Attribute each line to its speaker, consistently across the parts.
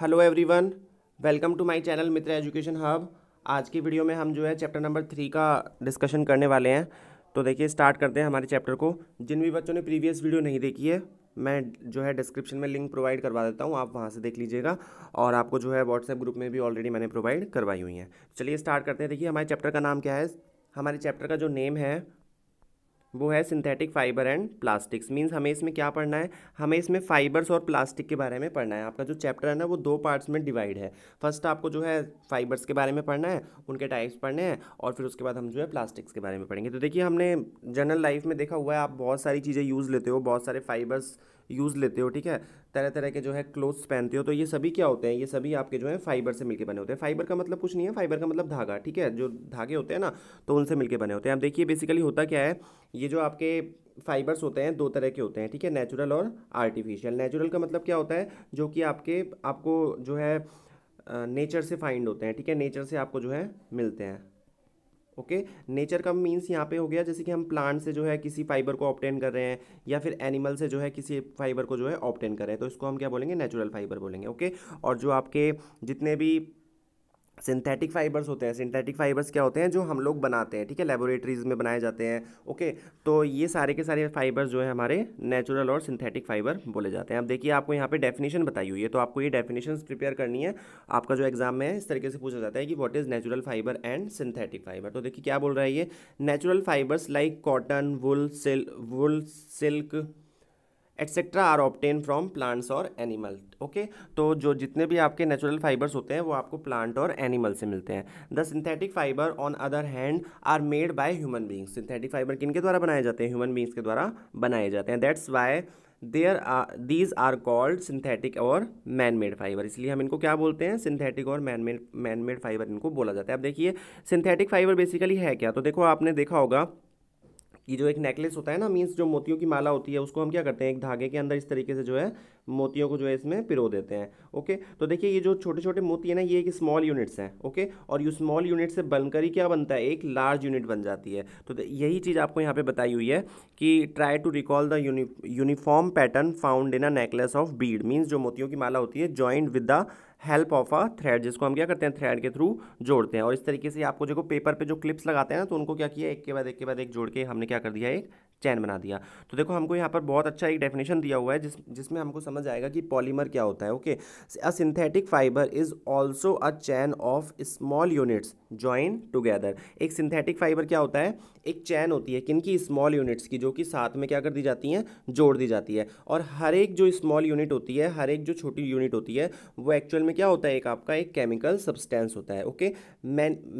Speaker 1: hello everyone welcome to my channel Mitra education hub आज की वीडियो में हम जो है चैप्टर नंबर थ्री का डिस्कशन करने वाले हैं तो देखिए स्टार्ट करते हैं हमारे चैप्टर को जिन भी बच्चों ने प्रीवियस वीडियो नहीं देखी है मैं जो है डिस्क्रिप्शन में लिंक प्रोवाइड करवा देता हूँ आप वहाँ से देख लीजिएगा और आपको जो है व्हाट्सएप ग्रुप में भी ऑलरेडी मैंने प्रोवाइड करवाई हुई हैं चलिए स्टार्ट करते हैं देखिए हमारे चैप्टर का नाम क्या है हमारे चैप्टर का जो नेम है वो है synthetic fibre and plastics means हमें इसमें क्या पढ़ना है हमें इसमें फाइबर्स और प्लास्टिक के बारे में पढ़ना है आपका जो चैप्टर है ना वो दो पार्ट्स में डिवाइड है फर्स्ट आपको जो है फाइबर्स के बारे में पढ़ना है उनके टाइप्स पढ़ने हैं और फिर उसके बाद हम जो है प्लास्टिक्स के बारे में पढ़ेंगे तो देखिए हमने जनरल लाइफ में देखा हुआ है आप बहुत सारी चीज़ें यूज़ लेते हो बहुत सारे फाइबर्स यूज़ लेते हो ठीक है तरह तरह के जो है क्लोथ्स पहनते हो तो ये सभी क्या होते हैं ये सभी आपके जो है फाइबर से मिलकर बने होते हैं फाइबर का मतलब कुछ नहीं है फाइबर का मतलब धागा ठीक है जो धागे होते हैं ना तो उनसे मिलकर बने होते हैं आप देखिए बेसिकली होता क्या है ये जो आपके फाइबर्स होते हैं दो तरह के होते हैं ठीक है नेचुरल और आर्टिफिशियल नेचुरल का मतलब क्या होता है जो कि आपके आपको जो है नेचर से फाइंड होते हैं ठीक है नेचर से आपको जो है मिलते हैं ओके नेचर का मीन्स यहाँ पे हो गया जैसे कि हम प्लांट से जो है किसी फाइबर को ऑप्टेन कर रहे हैं या फिर एनिमल से जो है किसी फाइबर को जो है ऑप्टेन कर रहे हैं तो इसको हम क्या बोलेंगे नेचुरल फाइबर बोलेंगे ओके और जो आपके जितने भी सिंथेटिक फाइबर्स होते हैं सिंथेटिक फाइबर्स क्या होते हैं जो हम लोग बनाते हैं ठीक है लेबोरेटरीज में बनाए जाते हैं ओके तो ये सारे के सारे फाइबर्स जो है हमारे नेचुरल और सिंथेटिक फाइबर बोले जाते हैं अब देखिए आपको यहाँ पे डेफिनेशन बताई हुई है तो आपको ये डेफिनेशन प्रिपेयर करनी है आपका जो एग्जाम में है इस तरीके से पूछा जाता है कि what is natural fibre and synthetic fibre तो देखिए क्या बोल रहा है ये natural fibres like cotton wool silk wool silk etcetera are often from plants और एनिमल ओके तो जो जितने भी आपके नेचुरल फाइबर्स होते हैं वो आपको प्लांट और एनिमल से मिलते हैं the synthetic fibre on other hand are made by human beings synthetic fibre किन के द्वारा बनाए जाते हैं ह्यूमन बींग्स के द्वारा बनाए जाते हैं that's why there are these are called synthetic और मैन मेड फाइबर इसलिए हम इनको क्या बोलते हैं सिंथेटिक और man made man made fibre इनको बोला जाता है अब देखिए सिंथेटिक फाइबर बेसिकली है क्या तो देखो आपने देखा होगा ये जो एक नेकलेस होता है ना मीन्स जो मोतियों की माला होती है उसको हम क्या करते हैं एक धागे के अंदर इस तरीके से जो है मोतियों को जो है इसमें पिरो देते हैं ओके तो देखिए ये जो छोटे छोटे मोती है ना ये एक स्मॉल यूनिट्स हैं ओके और ये स्मॉल यूनिट से बनकर ही क्या बनता है एक लार्ज यूनिट बन जाती है तो यही चीज़ आपको यहाँ पर बताई हुई है कि try to recall the uniform pattern found in a necklace of bead means जो मोतियों की माला होती है joint with the help of a thread जिसको हम क्या करते हैं थ्रेड के थ्रू जोड़ते हैं और इस तरीके से आपको देखो पेपर पे जो क्लिप्स लगाते हैं तो उनको क्या किया एक के बाद एक के बाद एक जोड़ के हमने क्या कर दिया एक चैन बना दिया तो देखो हमको यहाँ पर बहुत अच्छा एक डेफिनेशन दिया हुआ है जिस जिसमें हमको समझ आएगा कि पॉलीमर क्या होता है okay a synthetic fibre is also a chain of small units join together एक सिंथेटिक फाइबर क्या होता है एक चैन होती है किन की स्मॉल यूनिट्स की जो कि साथ में क्या कर दी जाती हैं जोड़ दी जाती है और हर एक जो स्मॉल यूनिट होती है हर एक जो छोटी यूनिट होती है वो एक्चुअल में क्या होता है एक आपका एक केमिकल सब्सटेंस होता है okay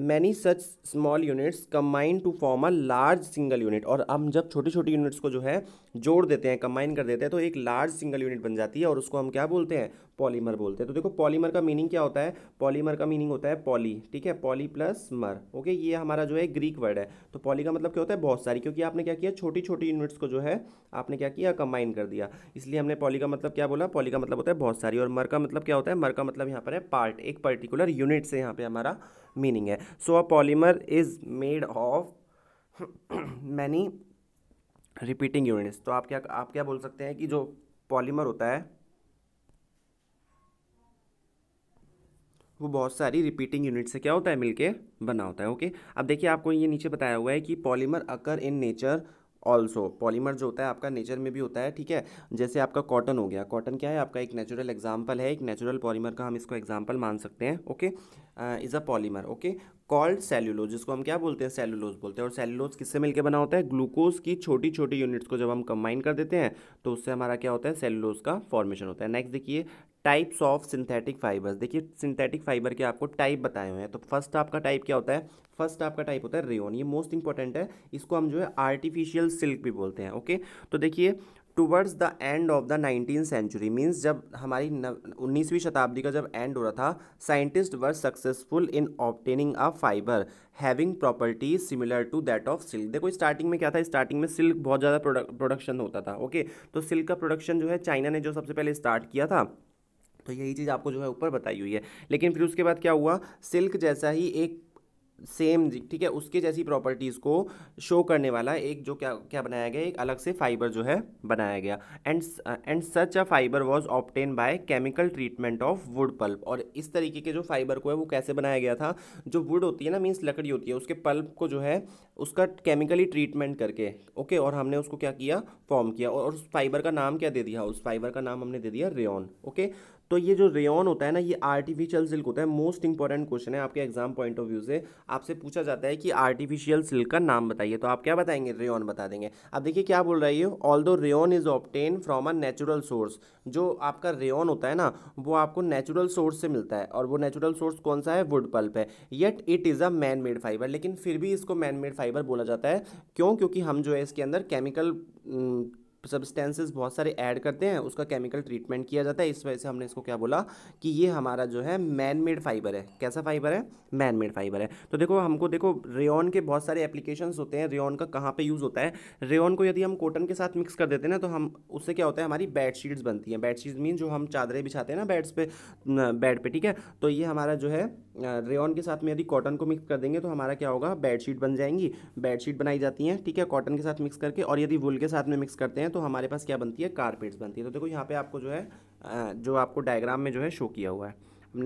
Speaker 1: many such small units combine to form a large single unit और हम जब छोटे छोटी छोटी यूनिट्स को जो है जोड़ देते हैं कंबाइन कर देते हैं तो एक लार्ज सिंगल यूनिट बन जाती है और उसको हम क्या बोलते हैं पॉलीमर बोलते हैं तो देखो पॉलीमर का मीनिंग क्या होता है पॉलीमर का मीनिंग होता है पॉली ठीक है पॉली प्लस मर ओके ये हमारा जो है ग्रीक वर्ड है तो पॉली का मतलब क्या होता है बहुत सारी क्योंकि आपने क्या किया छोटी छोटी यूनिट्स को जो है आपने क्या किया कंबाइन कर दिया इसलिए हमने पॉली का मतलब क्या बोला पॉली का मतलब होता है बहुत सारी और मर का मतलब क्या होता है मर का मतलब यहाँ पर है पार्ट एक पर्टिकुलर यूनिट से यहाँ पर हमारा मीनिंग है so a polymer is made of many repeating units तो आप क्या आप क्या बोल सकते हैं कि जो पॉलीमर होता है वो बहुत सारी रिपीटिंग यूनिट से क्या होता है मिलके बना होता है ओके अब देखिए आपको ये नीचे बताया हुआ है कि polymer occur in nature also polymer जो होता है आपका नेचर में भी होता है ठीक है जैसे आपका कॉटन हो गया कॉटन क्या है आपका एक नेचुरल एग्जाम्पल है एक नेचुरल पॉलीमर का हम इसको एग्जाम्पल मान सकते हैं okay is a polymer okay called cellulose जिसको हम क्या बोलते हैं सेल्यूलोज बोलते हैं और सेल्यूलोज किससे मिलकर बना होता है ग्लूकोज की छोटी छोटी यूनिट्स को जब हम कंबाइन कर देते हैं तो उससे हमारा क्या होता है सेल्यूलोज का फॉर्मेशन होता है नेक्स्ट देखिए टाइप्स ऑफ सिंथेटिक फाइबर्स देखिए सिंथेटिक फाइबर के आपको टाइप बताए हुए हैं तो फर्स्ट आपका टाइप क्या होता है फर्स्ट आपका टाइप होता है रेयोन ये मोस्ट इंपॉर्टेंट है इसको हम जो है आर्टिफिशियल सिल्क भी बोलते हैं ओके तो देखिए towards the end of the nineteen century means जब हमारी उन्नीसवीं शताब्दी का जब एंड हो रहा था scientist were successful in obtaining a fibre having property similar to that of silk देखो स्टार्टिंग में क्या था स्टार्टिंग में सिल्क बहुत ज़्यादा प्रोडक्शन होता था ओके तो सिल्क का प्रोडक्शन जो है चाइना ने जो सबसे पहले स्टार्ट किया था तो यही चीज़ आपको जो है ऊपर बताई हुई है लेकिन फिर उसके बाद क्या हुआ सिल्क जैसा ही एक सेम ठीक है उसके जैसी प्रॉपर्टीज़ को शो करने वाला एक जो क्या क्या बनाया गया एक अलग से फाइबर जो है बनाया गया and and such a fibre was obtain by chemical treatment of wood pulp और इस तरीके के जो फाइबर को है वो कैसे बनाया गया था जो वुड होती है ना मीन्स लकड़ी होती है उसके पल्प को जो है उसका केमिकली ट्रीटमेंट करके ओके और हमने उसको क्या किया फॉर्म किया और उस फाइबर का नाम क्या दे दिया उस फाइबर का नाम हमने दे दिया रेन ओके तो ये जो रेन होता है ना ये आर्टिफिशियल सिल्क होता है मोस्ट इंपॉर्टेंट क्वेश्चन है आपके एग्जाम पॉइंट ऑफ व्यू से आपसे पूछा जाता है कि आर्टिफिशियल सिल्क का नाम बताइए तो आप क्या बताएंगे रेन बता देंगे अब देखिए क्या बोल रही है although rayon is obtain from a natural source जो आपका रेन होता है ना वो आपको नेचुरल सोर्स से मिलता है और वो नेचुरल सोर्स कौन सा है वुड पल्प है yet it is a man made fibre लेकिन फिर भी इसको मैन मेड फाइबर बोला जाता है क्यों क्योंकि हम जो है इसके अंदर केमिकल सब्सटेंसेस बहुत सारे ऐड करते हैं उसका केमिकल ट्रीटमेंट किया जाता है इस वजह से हमने इसको क्या बोला कि ये हमारा जो है मैन मेड फाइबर है कैसा फाइबर है मैन मेड फाइबर है तो देखो हमको देखो रेन के बहुत सारे एप्लीकेशन होते हैं रेन का कहाँ पर यूज़ होता है रेन को यदि हम कॉटन के साथ मिक्स कर देते हैं ना तो हम उससे क्या होता है हमारी बेडशीट्स बनती हैं बेडशीट्स मीन जो हम चादरें बिछाते हैं ना बेड्स पे बेड पे ठीक है तो ये हमारा जो है रेन के साथ में यदि कॉटन को मिक्स कर देंगे तो हमारा क्या होगा बेडशीट बन जाएंगी बेडशीट बनाई जाती हैं ठीक है कॉटन के साथ मिक्स करके और यदि वुल के साथ में मिक्स करते हैं तो तो हमारे पास क्या बनती है कारपेट्स बनती है तो देखो यहाँ पे आपको जो है जो आपको डायग्राम में जो है शो किया हुआ है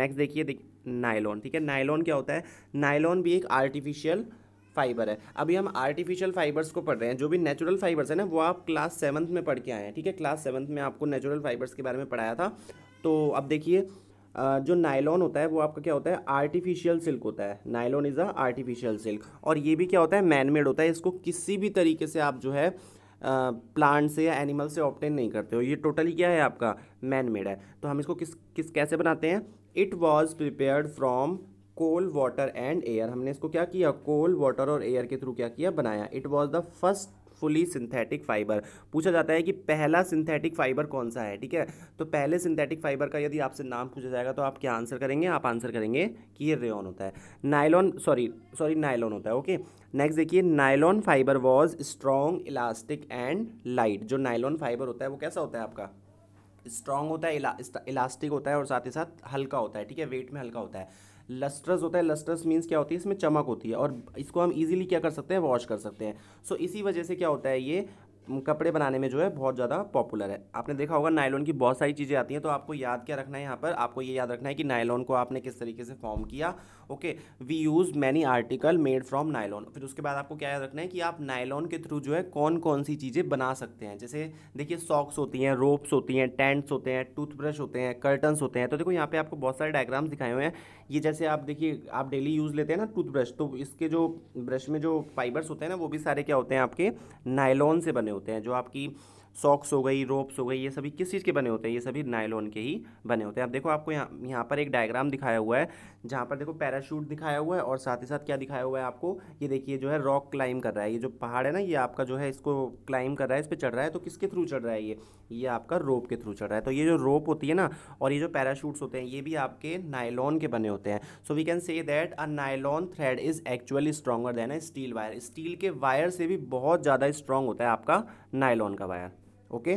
Speaker 1: नेक्स्ट देखिए नायलॉन ठीक है नायलॉन क्या होता है नायलॉन भी एक आर्टिफिशियल फाइबर है अभी हम आर्टिफिशियल फाइबर्स को पढ़ रहे हैं जो भी नेचुरल फाइबर्स है ना वो आप क्लास सेवन्थ में पढ़ के आए हैं ठीक है क्लास सेवन्थ में आपको नेचुरल फाइबर्स के बारे में पढ़ाया था तो अब देखिए जो नायलॉन होता है वो आपका क्या होता है आर्टिफिशियल सिल्क होता है nylon is a artificial silk और ये भी क्या होता है मैनमेड होता है इसको किसी भी तरीके से आप जो है प्लांट से या एनिमल से ऑप्टेन नहीं करते हो ये टोटली क्या है आपका मैन मेड है तो हम इसको किस किस कैसे बनाते हैं it was prepared from coal water and air हमने इसको क्या किया कोल वाटर और एयर के थ्रू क्या किया बनाया it was the first fully synthetic fibre पूछा जाता है कि पहला सिंथेटिक फाइबर कौन सा है ठीक है तो पहले सिंथेटिक फाइबर का यदि आपसे नाम पूछा जाएगा तो आप क्या आंसर करेंगे आप आंसर करेंगे कि ये रेन होता है नायलॉन सॉरी सॉरी नायलॉन होता है ओके नेक्स्ट देखिए nylon fibre was strong elastic and light जो नाइलॉन फाइबर होता है वो कैसा होता है आपका स्ट्रॉन्ग होता है इला, इलास्टिक होता है और साथ ही साथ हल्का होता है ठीक है वेट में हल्का होता है लस्ट्रस होता है लस्ट्रस मीन्स क्या होती है इसमें चमक होती है और इसको हम ईजिली क्या कर सकते हैं वॉश कर सकते हैं सो so, इसी वजह से क्या होता है ये कपड़े बनाने में जो है बहुत ज़्यादा पॉपुलर है आपने देखा होगा नायलॉन की बहुत सारी चीज़ें आती हैं तो आपको याद क्या रखना है यहाँ पर आपको ये याद रखना है कि नायलॉन को आपने किस तरीके से फॉर्म किया okay we use many article made from nylon फिर उसके बाद आपको क्या याद रखना है कि आप नायलॉन के थ्रू जो है कौन कौन सी चीज़ें बना सकते हैं जैसे देखिए सॉक्स होती हैं रोप्स होती हैं टेंट्स होते हैं टूथब्रश होते हैं कर्टन्स होते हैं तो देखो यहाँ पर आपको बहुत सारे डायग्राम्स दिखाए हुए हैं ये जैसे आप देखिए आप डेली यूज़ लेते हैं ना टूथब्रश तो इसके जो ब्रश में जो फाइबर्स होते हैं ना वो भी सारे क्या होते हैं आपके नायलॉन से बने होते हैं जो आपकी सॉक्स हो गई रोप्स हो गई ये सभी किस चीज़ के बने होते हैं ये सभी नायलॉन के ही बने होते हैं अब देखो आपको यहाँ यहाँ पर एक डायग्राम दिखाया हुआ है जहाँ पर देखो पैराशूट दिखाया हुआ है और साथ ही साथ क्या दिखाया हुआ है आपको ये देखिए जो है रॉक क्लाइम कर रहा है ये जो पहाड़ है ना ये आपका जो है इसको क्लाइम कर रहा है इस पर चढ़ रहा है तो किसके थ्रू चढ़ रहा है ये ये आपका रोप के थ्रू चढ़ रहा है तो ये जो रोप होती है ना और ये जो पैराशूट्स होते हैं ये भी आपके नायलॉन के बने होते हैं so we can say that a nylon thread is actually stronger than steel wire steel के वायर से भी बहुत ज़्यादा स्ट्रॉन्ग होता है आपका नायलॉन का वायर ओके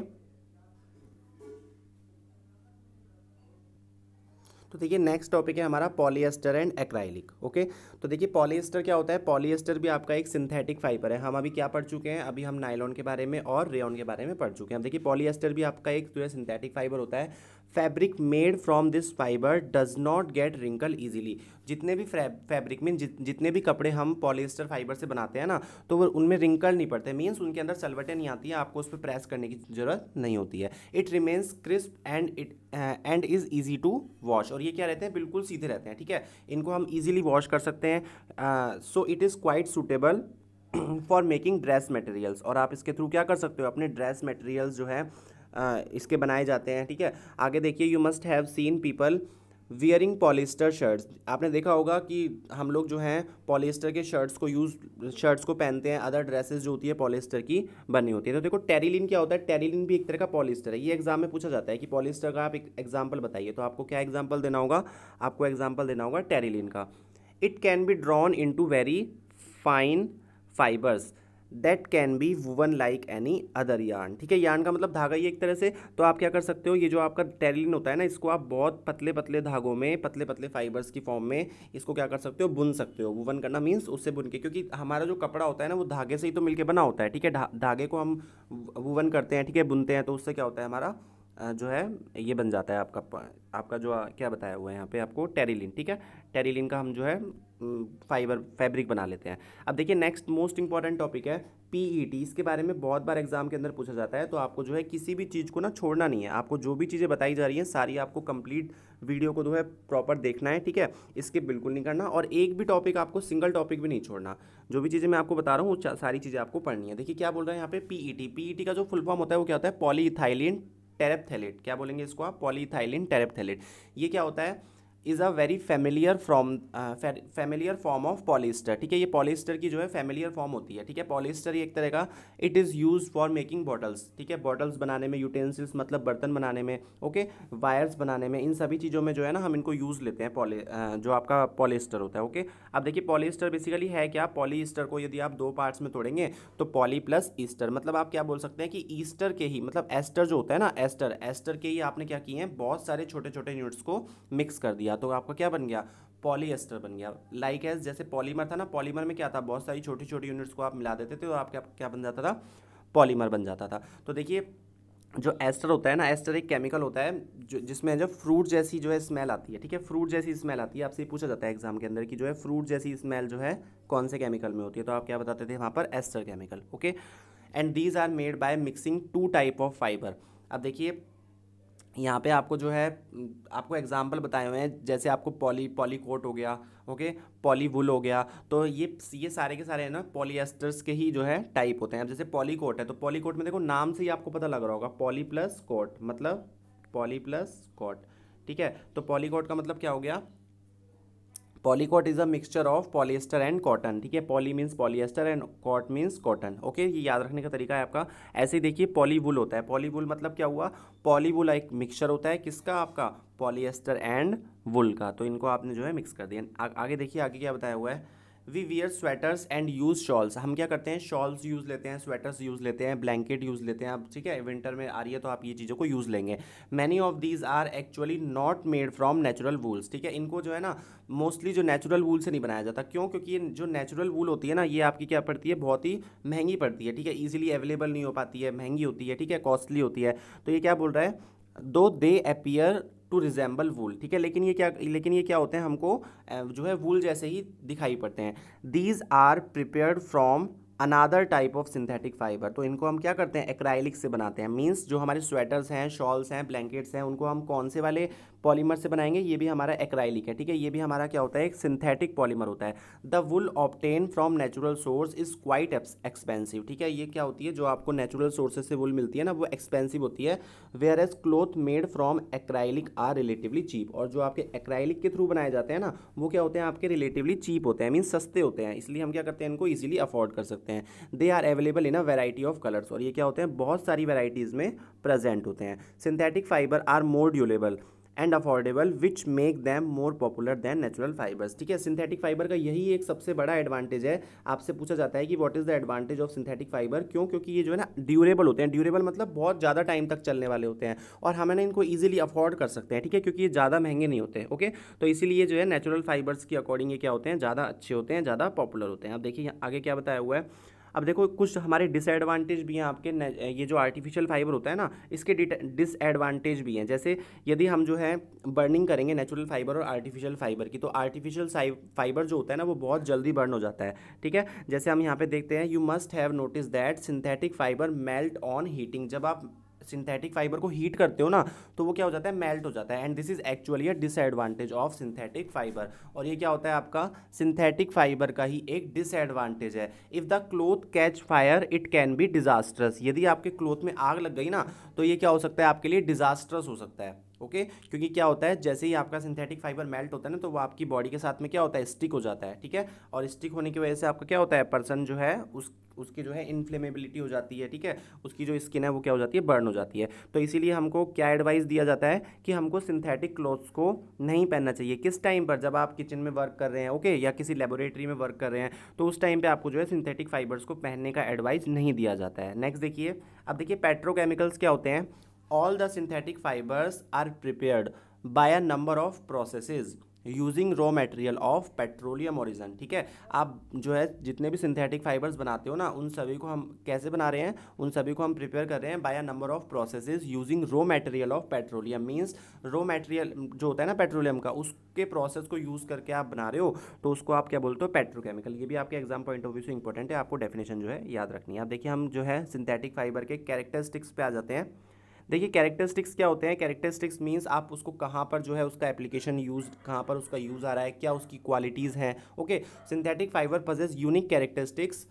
Speaker 1: तो देखिए नेक्स्ट टॉपिक है हमारा पॉलिएस्टर एंड एक्राइलिक ओके तो देखिए पॉलीस्टर क्या होता है पॉलीएस्टर भी आपका एक सिंथेटिक फाइबर है हम अभी क्या पढ़ चुके हैं अभी हम नाइलॉन के बारे में और रेयन के बारे में पढ़ चुके हैं देखिए पॉलीएस्टर भी आपका एक जो है सिंथेटिक फाइबर होता है fabric made from this fibre does not get wrinkle easily जितने भी फैब्रिक मीन जितने भी कपड़े हम पॉलिएस्टर फाइबर से बनाते हैं ना तो वो उनमें रिंकल नहीं पड़ते मीन्स उनके अंदर सलवटें नहीं आती है आपको उस पर प्रेस करने की ज़रूरत नहीं होती है it remains crisp and it and is easy to wash और ये क्या रहते हैं बिल्कुल सीधे रहते हैं ठीक है इनको हम ईजिली वॉश कर सकते हैं हैं so it is quite suitable for making dress materials और आप इसके थ्रू क्या कर सकते हो अपने ड्रेस मटेरियल्स जो है uh, इसके बनाए जाते हैं ठीक है आगे देखिए you must have seen people wearing polyester shirts आपने देखा होगा कि हम लोग जो हैं पॉलिस्टर के शर्ट्स को यूज़ शर्ट्स को पहनते हैं अदर ड्रेसेस जो होती है पॉलिस्टर की बनी होती है तो देखो टेरिलिन क्या होता है टेरिलिन भी एक तरह का पॉलिस्टर है ये एग्जाम में पूछा जाता है कि पॉलिस्टर का आप एक एग्जाम्पल बताइए तो आपको क्या एग्जाम्पल देना होगा आपको एग्जाम्पल देना होगा टेरिलिन का it can be drawn into very fine fibres that can be woven like any other yarn ठीक है यान का मतलब धागा ही एक तरह से तो आप क्या कर सकते हो ये जो आपका टेरिलिन होता है ना इसको आप बहुत पतले पतले धागों में पतले पतले फाइबर्स की फॉर्म में इसको क्या कर सकते हो बुन सकते हो वुवन करना मीन्स उससे बुन के क्योंकि हमारा जो कपड़ा होता है ना वो धागे से ही तो मिलकर बना होता है ठीक है धागे को हम वुवन करते हैं ठीक है बुनते हैं तो उससे क्या होता है हमारा जो है ये बन जाता है आपका आपका जो क्या बताया हुआ है यहाँ पे आपको टेरिलिन ठीक है टेरिलिन का हम जो है फाइबर फैब्रिक बना लेते हैं अब देखिए नेक्स्ट मोस्ट इंपॉर्टेंट टॉपिक है पीईटी e इसके बारे में बहुत बार एग्जाम के अंदर पूछा जाता है तो आपको जो है किसी भी चीज़ को ना छोड़ना नहीं है आपको जो भी चीज़ें बताई जा रही हैं सारी आपको कंप्लीट वीडियो को जो है प्रॉपर देखना है ठीक है इसके बिल्कुल नहीं करना और एक भी टॉपिक आपको सिंगल टॉपिक भी नहीं छोड़ना जो भी चीज़ें मैं आपको बता रहा हूँ सारी चीज़ें आपको पढ़नी है देखिए क्या बोल रहा है यहाँ पे ई टी e e का जो फुल फॉर्म होता है वो क्या होता है पॉलीथाइलिन टेरेपथैलेट क्या बोलेंगे इसको आप पॉलीथाइलिन टेरेपथैलेट ये क्या होता है is a very familiar from familiar form of polyester ठीक है ये पॉलिस्टर की जो है फैमिलियर फॉर्म होती है ठीक है पॉलिस्टर एक तरह का it is use for making bottles ठीक है बॉटल्स बनाने में यूटेंसिल्स मतलब बर्तन बनाने में ओके वायर्स बनाने में इन सभी चीज़ों में जो है ना हम इनको यूज़ लेते हैं पॉली uh, जो आपका पॉलिस्टर होता है ओके अब देखिए पॉलिस्टर बेसिकली है क्या पॉलीस्टर को यदि आप दो पार्ट्स में तोड़ेंगे तो पॉली प्लस ईस्टर मतलब आप क्या बोल सकते हैं कि ईस्टर के ही मतलब एस्टर जो होता है ना एस्टर एस्टर के ही आपने क्या किए हैं बहुत सारे छोटे छोटे यूनिट्स को मिक्स कर दिया गया तो आपका क्या बन गया पॉलीएस्टर बन गया लाइक like एज जैसे पॉलीमर था ना पॉलीमर में क्या था बहुत सारी छोटी छोटी यूनिट्स को आप मिला देते थे तो आपके आप क्या बन जाता था पॉलीमर बन जाता था तो देखिए जो एस्टर होता है ना एस्टर एक केमिकल होता है जो जिसमें जो फ्रूट जैसी जो है स्मेल आती है ठीक है फ्रूट जैसी स्मेल आती है आपसे पूछा जाता है एग्जाम के अंदर कि जो है फ्रूट जैसी स्मेल जो है कौन से केमिकल में होती है तो आप क्या बताते थे वहाँ पर ester chemical okay and these are made by mixing two type of fibre अब देखिए यहाँ पे आपको जो है आपको एग्जाम्पल बताए हुए हैं जैसे आपको पॉली पॉलीकोट हो गया ओके पॉली वुल हो गया तो ये ये सारे के सारे है ना पॉलीएस्टर्स के ही जो है टाइप होते हैं अब जैसे पॉलीकोट है तो पॉलीकोट में देखो नाम से ही आपको पता लग रहा होगा पॉली प्लस कोट मतलब पॉली प्लस कोट ठीक है तो पॉलीकोट का मतलब क्या हो गया polycot is a mixture of polyester and cotton ठीक है poly means polyester and cot means cotton okay ये याद रखने का तरीका है आपका ऐसे देखिए पॉलीवुल होता है पॉलीवुल मतलब क्या हुआ पॉलीवुल एक मिक्सचर होता है किसका आपका पॉलिएस्टर एंड वुल का तो इनको आपने जो है मिक्स कर दिया आ, आगे देखिए आगे क्या बताया हुआ है we wear sweaters and use shawls हम क्या करते हैं शॉल्स यूज़ लेते हैं स्वेटर्स यूज़ लेते हैं ब्लैंकेट यूज़ लेते हैं आप ठीक है विंटर में आ रही है तो आप ये चीज़ों को यूज़ लेंगे many of these are actually not made from natural wools ठीक है इनको जो है ना मोस्टली जो नेचुरल वूल से नहीं बनाया जाता क्यों क्योंकि ये जो नेचुरल वूल होती है ना ये आपकी क्या पड़ती है बहुत ही महंगी पड़ती है ठीक है ईजिली अवेलेबल नहीं हो पाती है महंगी होती है ठीक है कॉस्टली होती है तो ये क्या बोल रहा है though they appear to resemble wool ठीक है लेकिन ये क्या लेकिन ये क्या होते हैं हमको जो है वूल जैसे ही दिखाई पड़ते हैं these are prepared from another type of synthetic fibre तो इनको हम क्या करते हैं एक्राइलिक से बनाते हैं मीन्स जो हमारे स्वेटर्स हैं शॉल्स हैं ब्लैंकेट्स हैं उनको हम कौन से वाले पॉलीमर से बनाएंगे ये भी हमारा एक्राइलिक है ठीक है ये भी हमारा क्या होता है एक सिंथेटिक पॉलीमर होता है the wool obtain from natural source is quite expensive ठीक है ये क्या होती है जो आपको नेचुरल सोर्सेज से वुल मिलती है ना वो एक्सपेंसिव होती है whereas cloth made from acrylic are relatively cheap और जो आपके एक्राइलिक के थ्रू बनाए जाते हैं ना वो क्या होते हैं आपके रिलेटिवली चीप होते हैं मीन सस्ते होते हैं इसलिए हम क्या करते हैं इनको ईजिली अफोर्ड कर सकते हैं they are available in a variety of colours और ये क्या होते हैं बहुत सारी वेराइटीज़ में प्रेजेंट होते हैं synthetic fibre are more durable and affordable which make them more popular than natural fibres ठीक है सिंथेटिक फाइबर का यही एक सबसे बड़ा एडवांटेज है आपसे पूछा जाता है कि what is the advantage of synthetic fibre क्यों क्योंकि ये जो है ना ड्यूरेबल होते हैं ड्यूरेबल मतलब बहुत ज़्यादा टाइम तक चलने वाले होते हैं और हमें ना इनको ईजिली अफोर्ड कर सकते हैं ठीक है क्योंकि ये ज़्यादा महंगे नहीं होते ओके तो इसीलिए जो है नेचुरल फाइबर्स के अकॉर्डिंग ये क्या होते हैं ज़्यादा अच्छे होते हैं ज़्यादा पॉपुलर होते हैं अब देखिए आगे क्या बताया हुआ है अब देखो कुछ हमारे डिसएडवांटेज भी हैं आपके ये जो आर्टिफिशियल फाइबर होता है ना इसके डिसएडवांटेज भी हैं जैसे यदि हम जो है बर्निंग करेंगे नेचुरल फाइबर और आर्टिफिशियल फाइबर की तो आर्टिफिशियल फाइबर जो होता है ना वो बहुत जल्दी बर्न हो जाता है ठीक है जैसे हम यहाँ पे देखते हैं you must have notice that synthetic fibre melt on heating जब आप सिंथेटिक फाइबर को हीट करते हो ना तो वो क्या हो जाता है मेल्ट हो जाता है and this is actually a disadvantage of synthetic fibre और ये क्या होता है आपका सिंथेटिक फाइबर का ही एक डिसएडवांटेज है if the cloth catch fire it can be disastrous यदि आपके क्लोथ में आग लग गई ना तो ये क्या हो सकता है आपके लिए डिजास्टरस हो सकता है ओके क्योंकि क्या होता है जैसे ही आपका सिंथेटिक फाइबर मेल्ट होता है ना तो वो आपकी बॉडी के साथ में क्या होता है स्टिक हो जाता है ठीक है और स्टिक होने की वजह से आपका क्या होता है पर्सन जो है उस उसकी जो है इन्फ्लेमेबिलिटी हो जाती है ठीक है उसकी जो स्किन है वो क्या हो जाती है बर्न हो जाती है तो इसीलिए हमको क्या एडवाइस दिया जाता है कि हमको सिंथेटिक क्लोथ्स को नहीं पहनना चाहिए किस टाइम पर जब आप किचन में वर्क कर रहे हैं ओके या किसी लेबोरेटरी में वर्क कर रहे हैं तो उस टाइम पर आपको जो है सिंथेटिक फाइबर्स को पहनने का एडवाइस नहीं दिया जाता है नेक्स्ट देखिए अब देखिए पेट्रोकेमिकल्स क्या होते हैं all the synthetic fibres are prepared by a number of processes using raw material of petroleum origin ठीक है आप जो है जितने भी सिंथेटिक फाइबर्स बनाते हो ना उन सभी को हम कैसे बना रहे हैं उन सभी को हम प्रिपेयर कर रहे हैं by a number of processes using raw material of petroleum means raw material जो होता है ना पेट्रोलियम का उसके प्रोसेस को यूज़ करके आप बना रहे हो तो उसको आप क्या बोलते हो पेट्रोकेमिकल ये भी आपके एग्जाम पॉइंट ऑफ व्यू से इंपॉर्टेंट है आपको डेफिनेशन जो है याद रखनी है आप देखिए हम जो है सिंथेटिक फाइबर के कैरेक्टरिस्टिक्स पे आ जाते हैं देखिए कैरेक्टरिस्टिक्स क्या होते हैं कैरेक्टरिस्टिक्स मीन्स आप उसको कहाँ पर जो है उसका एप्लीकेशन यूज कहाँ पर उसका यूज़ आ रहा है क्या उसकी क्वालिटीज़ हैं okay synthetic fibre possess unique characteristics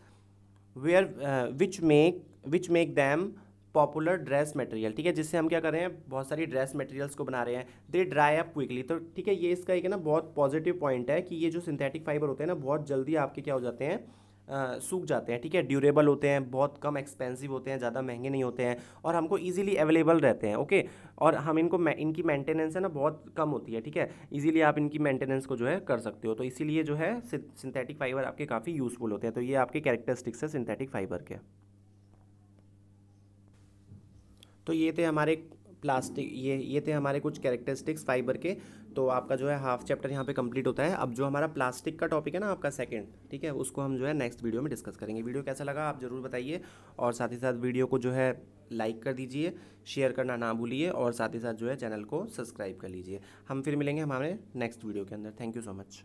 Speaker 1: where which make which make them popular dress material ठीक है जिससे हम क्या कर रहे हैं बहुत सारी ड्रेस मटेरियल्स को बना रहे हैं दे ड्राई अप क्विकली तो ठीक है ये इसका एक ना बहुत पॉजिटिव पॉइंट है कि ये जो सिंथेटिक फाइबर होते हैं ना बहुत जल्दी आपके क्या हो जाते हैं सूख जाते हैं ठीक है ड्यूरेबल होते हैं बहुत कम एक्सपेंसिव होते हैं ज़्यादा महंगे नहीं होते हैं और हमको ईजिली अवेलेबल रहते हैं ओके और हम इनको इनकी मेंटेनेंस है ना बहुत कम होती है ठीक है इजीली आप इनकी मेंटेनेंस को जो है कर सकते हो तो इसीलिए जो है सिंथेटिक फाइबर आपके काफ़ी यूज़फुल होते हैं तो ये आपके कैरेक्टरिस्टिक्स है सिंथेटिक फाइबर के तो ये थे हमारे प्लास्टिक ये ये थे हमारे कुछ कैरेक्टरिस्टिक्स फाइबर के तो आपका जो है हाफ चैप्टर यहाँ पे कंप्लीट होता है अब जो हमारा प्लास्टिक का टॉपिक है ना आपका सेकंड ठीक है उसको हम जो है नेक्स्ट वीडियो में डिस्कस करेंगे वीडियो कैसा लगा आप ज़रूर बताइए और साथ ही साथ वीडियो को जो है लाइक कर दीजिए शेयर करना ना भूलिए और साथ ही साथ जो है चैनल को सब्सक्राइब कर लीजिए हम फिर मिलेंगे हमारे नेक्स्ट वीडियो के अंदर थैंक यू सो मच